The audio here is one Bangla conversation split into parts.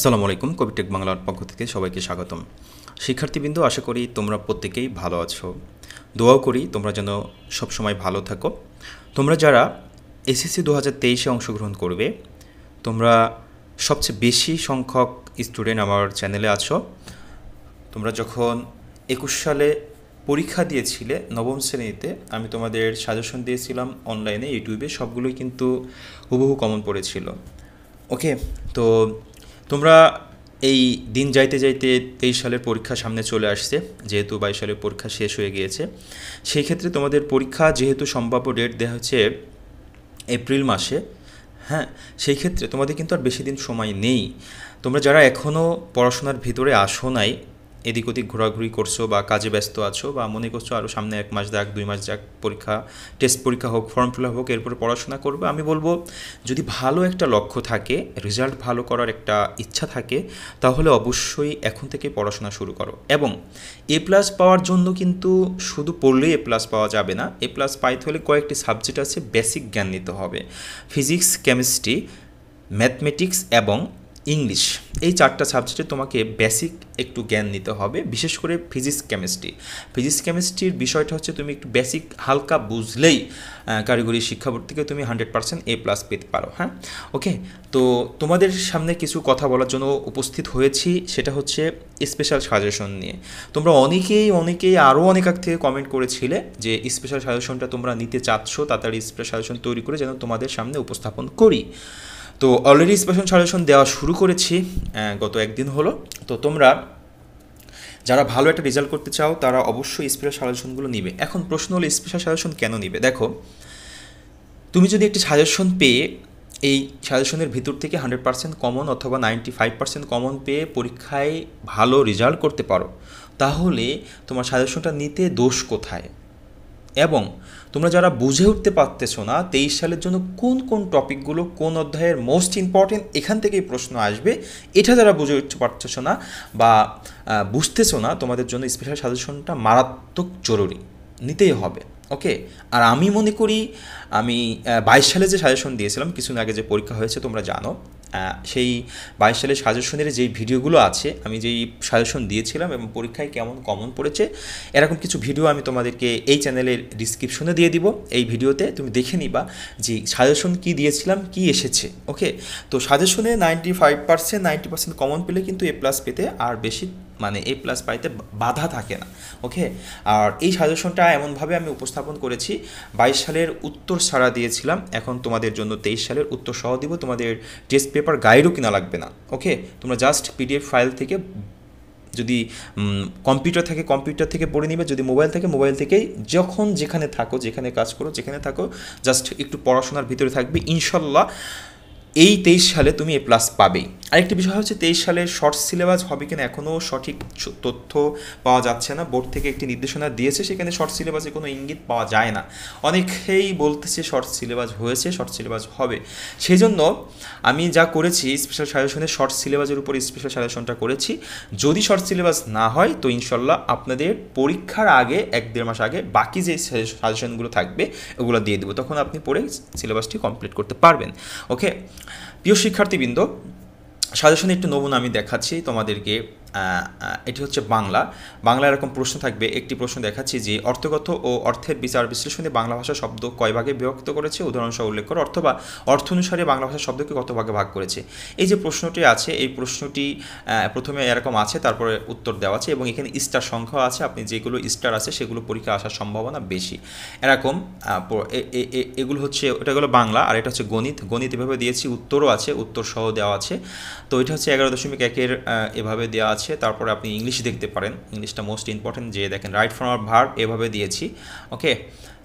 আসসালামু আলাইকুম কবিটেক বাংলার পক্ষ থেকে সবাইকে স্বাগতম শিক্ষার্থীবৃন্দ আশা করি তোমরা প্রত্যেকেই ভালো আছো দোয়াও করি তোমরা যেন সবসময় ভালো থাকো তোমরা যারা এসএসসি দু হাজার তেইশে অংশগ্রহণ করবে তোমরা সবচেয়ে বেশি সংখ্যক স্টুডেন্ট আমার চ্যানেলে আছো তোমরা যখন একুশ সালে পরীক্ষা দিয়েছিলে নবম শ্রেণীতে আমি তোমাদের সাজেশন দিয়েছিলাম অনলাইনে ইউটিউবে সবগুলোই কিন্তু হুবহু কমন পড়েছিল ওকে তো তোমরা এই দিন যাইতে যাইতে তেইশ সালের পরীক্ষা সামনে চলে আসছে যেহেতু বাইশ সালের পরীক্ষা শেষ হয়ে গিয়েছে সেই ক্ষেত্রে তোমাদের পরীক্ষা যেহেতু সম্ভাব্য ডেট দেওয়া হচ্ছে এপ্রিল মাসে হ্যাঁ সেই ক্ষেত্রে তোমাদের কিন্তু আর বেশি দিন সময় নেই তোমরা যারা এখনও পড়াশোনার ভিতরে আসো নাই এদিক ওদিক ঘোরাঘুরি করছো বা কাজে ব্যস্ত আছো বা মনে করছো আরও সামনে এক মাস যাক দুই মাস যাক পরীক্ষা টেস্ট পরীক্ষা হোক ফর্ম ফিল হোক এরপরে পড়াশোনা করবে আমি বলবো যদি ভালো একটা লক্ষ্য থাকে রেজাল্ট ভালো করার একটা ইচ্ছা থাকে তাহলে অবশ্যই এখন থেকে পড়াশোনা শুরু করো এবং এ প্লাস পাওয়ার জন্য কিন্তু শুধু পড়লেই এ প্লাস পাওয়া যাবে না এ প্লাস পাইতে হলে কয়েকটি সাবজেক্ট আছে বেসিক জ্ঞান নিতে হবে ফিজিক্স কেমিস্ট্রি ম্যাথমেটিক্স এবং ইংলিশ এই চারটা সাবজেক্টে তোমাকে বেসিক একটু জ্ঞান নিতে হবে বিশেষ করে ফিজিক্স কেমিস্ট্রি ফিজিক্স কেমিস্ট্রির বিষয়টা হচ্ছে তুমি একটু বেসিক হালকা বুঝলেই কারিগরি শিক্ষা বোর্ড থেকে তুমি হান্ড্রেড পার্সেন্ট এ প্লাস পেতে পারো হ্যাঁ ওকে তো তোমাদের সামনে কিছু কথা বলার জন্য উপস্থিত হয়েছি সেটা হচ্ছে স্পেশাল সাজেশন নিয়ে তোমরা অনেকেই অনেকেই আরও অনেক আগ থেকে কমেন্ট করেছিলে যে স্পেশাল সাজেশনটা তোমরা নিতে চাচ্ছ তাড়াতাড়ি স্পেশাল সাজেশন তৈরি করে যেন তোমাদের সামনে উপস্থাপন করি তো অলরেডি স্পেশন সাজেশন দেওয়া শুরু করেছি গত একদিন হলো তো তোমরা যারা ভালো একটা রেজাল্ট করতে চাও তারা অবশ্যই স্পেশাল সাজেশনগুলো নিবে এখন প্রশ্ন হলো স্পেশাল সাজেশন কেন নিবে দেখো তুমি যদি একটি সাজেশন পেয়ে এই সাজেশনের ভিতর থেকে হান্ড্রেড পার্সেন্ট কমন অথবা নাইনটি ফাইভ পার্সেন্ট কমন পেয়ে পরীক্ষায় ভালো রেজাল্ট করতে পারো তাহলে তোমার সাজেশনটা নিতে দোষ কোথায় এবং তোমরা যারা বুঝে উঠতে পারতেছো না তেইশ সালের জন্য কোন কোন টপিকগুলো কোন অধ্যায়ের মোস্ট ইম্পর্টেন্ট এখান থেকেই প্রশ্ন আসবে এটা যারা বুঝে উঠতে পারতেছো না বা বুঝতেছো না তোমাদের জন্য স্পেশাল সাজেশনটা মারাত্মক জরুরি নিতেই হবে ওকে আর আমি মনে করি আমি বাইশ সালে যে সাজেশন দিয়েছিলাম কিছুদিন আগে যে পরীক্ষা হয়েছে তোমরা জানো সেই বাইশ সালের সাজেশনের যেই ভিডিওগুলো আছে আমি যেই সাজেশন দিয়েছিলাম এবং পরীক্ষায় কেমন কমন পড়েছে এরকম কিছু ভিডিও আমি তোমাদেরকে এই চ্যানেলের ডিসক্রিপশনে দিয়ে দিব এই ভিডিওতে তুমি দেখে নিবা যে সাজেশন কি দিয়েছিলাম কি এসেছে ওকে তো সাজেশনে ninety five percent ninety percent common পেলে কিন্তু এ প্লাস পেতে আর বেশি মানে এ প্লাস পাইতে বাধা থাকে না ওকে আর এই সাজেশনটা এমনভাবে আমি উপস্থাপন করেছি বাইশ সালের উত্তর সারা দিয়েছিলাম এখন তোমাদের জন্য তেইশ সালের উত্তর সহ দিব তোমাদের টেস্ট পেপার গাইডও কিনা লাগবে না ওকে তোমরা জাস্ট পিডিএফ ফাইল থেকে যদি কম্পিউটার থাকে কম্পিউটার থেকে পড়ে নিবে যদি মোবাইল থাকে মোবাইল থেকেই যখন যেখানে থাকো যেখানে কাজ করো যেখানে থাকো জাস্ট একটু পড়াশোনার ভিতরে থাকবে ইনশাল্লাহ এই তেইশ সালে তুমি এ প্লাস পাবেই আরেকটি বিষয় হচ্ছে তেইশ সালে শর্ট সিলেবাস হবে কিনা এখনও সঠিক তথ্য পাওয়া যাচ্ছে না বোর্ড থেকে একটি নির্দেশনা দিয়েছে সেখানে শর্ট সিলেবাসে কোনো ইঙ্গিত পাওয়া যায় না অনেকেই বলতেছে শর্ট সিলেবাস হয়েছে শর্ট সিলেবাস হবে সেই জন্য আমি যা করেছি স্পেশাল সাজেশনে শর্ট সিলেবাসের উপর স্পেশাল সাজেশনটা করেছি যদি শর্ট সিলেবাস না হয় তো ইনশাল্লাহ আপনাদের পরীক্ষার আগে এক দেড় মাস আগে বাকি যে সাজেশনগুলো থাকবে ওগুলো দিয়ে দেবো তখন আপনি পড়ে সিলেবাসটি কমপ্লিট করতে পারবেন ওকে প্রিয় শিক্ষার্থীবৃন্দ সাজেশন একটু নমুনা আমি দেখাচ্ছি তোমাদেরকে এটি হচ্ছে বাংলা বাংলা এরকম প্রশ্ন থাকবে একটি প্রশ্ন দেখাচ্ছি যে অর্থগত ও অর্থের বিচার বিশ্লেষণে বাংলা ভাষা শব্দ কয় ভাগে বিভক্ত করেছে উদাহরণসহ উল্লেখ করে অথবা অর্থ অনুসারে বাংলা ভাষা শব্দকে কত ভাগে ভাগ করেছে এই যে প্রশ্নটি আছে এই প্রশ্নটি প্রথমে এরকম আছে তারপরে উত্তর দেওয়া আছে এবং এখানে স্টার সংখ্যা আছে আপনি যেগুলো স্টার আছে সেগুলো পরীক্ষা আসার সম্ভাবনা বেশি এরকম এগুলো হচ্ছে ওটা হলো বাংলা আর এটা হচ্ছে গণিত গণিত এভাবে দিয়েছি উত্তরও আছে উত্তর সহ দেওয়া আছে তো এটা হচ্ছে এগারো দশমিক একের এভাবে দেওয়া আছে আছে তারপরে আপনি ইংলিশ দেখতে পারেন ইংলিশটা মোস্ট ইম্পর্টেন্ট যে দেখেন রাইট ফ্রম আর ভার্ব এভাবে দিয়েছি ওকে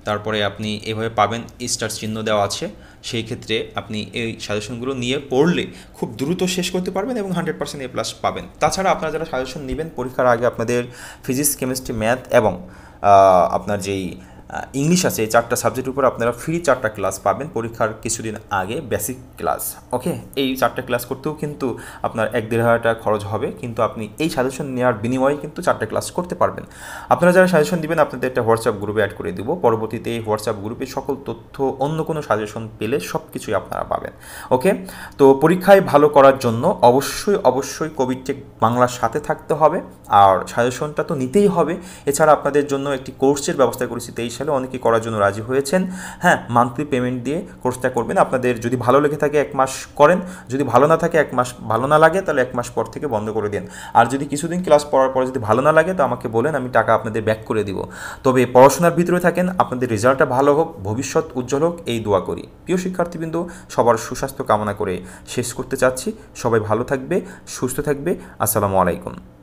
তারপরে আপনি এভাবে পাবেন স্টার চিহ্ন দেওয়া আছে সেই ক্ষেত্রে আপনি এই সাজেশনগুলো নিয়ে পড়লে খুব দ্রুত শেষ করতে পারবেন এবং হান্ড্রেড পার্সেন্ট এ প্লাস পাবেন তাছাড়া আপনারা যারা সাজেশন নেবেন পরীক্ষার আগে আপনাদের ফিজিক্স কেমিস্ট্রি ম্যাথ এবং আপনার যেই ইংলিশ আছে এই চারটা সাবজেক্টের উপর আপনারা ফ্রি চারটা ক্লাস পাবেন পরীক্ষার কিছুদিন আগে বেসিক ক্লাস ওকে এই চারটা ক্লাস করতেও কিন্তু আপনার এক দেড় হাজার টাকা খরচ হবে কিন্তু আপনি এই সাজেশন নেওয়ার বিনিময়ে কিন্তু চারটা ক্লাস করতে পারবেন আপনারা যারা সাজেশন দিবেন আপনাদের একটা হোয়াটসঅ্যাপ গ্রুপে অ্যাড করে দেবো পরবর্তীতে এই হোয়াটসঅ্যাপ গ্রুপে সকল তথ্য অন্য কোনো সাজেশন পেলে সব কিছুই আপনারা পাবেন ওকে তো পরীক্ষায় ভালো করার জন্য অবশ্যই অবশ্যই কোভিড চেক বাংলার সাথে থাকতে হবে আর সাজেশনটা তো নিতেই হবে এছাড়া আপনাদের জন্য একটি কোর্সের ব্যবস্থা করেছি তেইশ সালে অনেকে করার জন্য রাজি হয়েছেন হ্যাঁ মান্থলি পেমেন্ট দিয়ে কোর্সটা করবেন আপনাদের যদি ভালো লেগে থাকে এক মাস করেন যদি ভালো না থাকে এক মাস ভালো না লাগে তাহলে এক মাস পর থেকে বন্ধ করে দেন আর যদি কিছুদিন ক্লাস পড়ার পরে যদি ভালো না লাগে তো আমাকে বলেন আমি টাকা আপনাদের ব্যাক করে দিব তবে পড়াশোনার ভিতরে থাকেন আপনাদের রেজাল্টটা ভালো হোক ভবিষ্যৎ উজ্জ্বল হোক এই দোয়া করি প্রিয় শিক্ষার্থীবৃন্দ সবার সুস্বাস্থ্য কামনা করে শেষ করতে চাচ্ছি সবাই ভালো থাকবে সুস্থ থাকবে আসসালামু আলাইকুম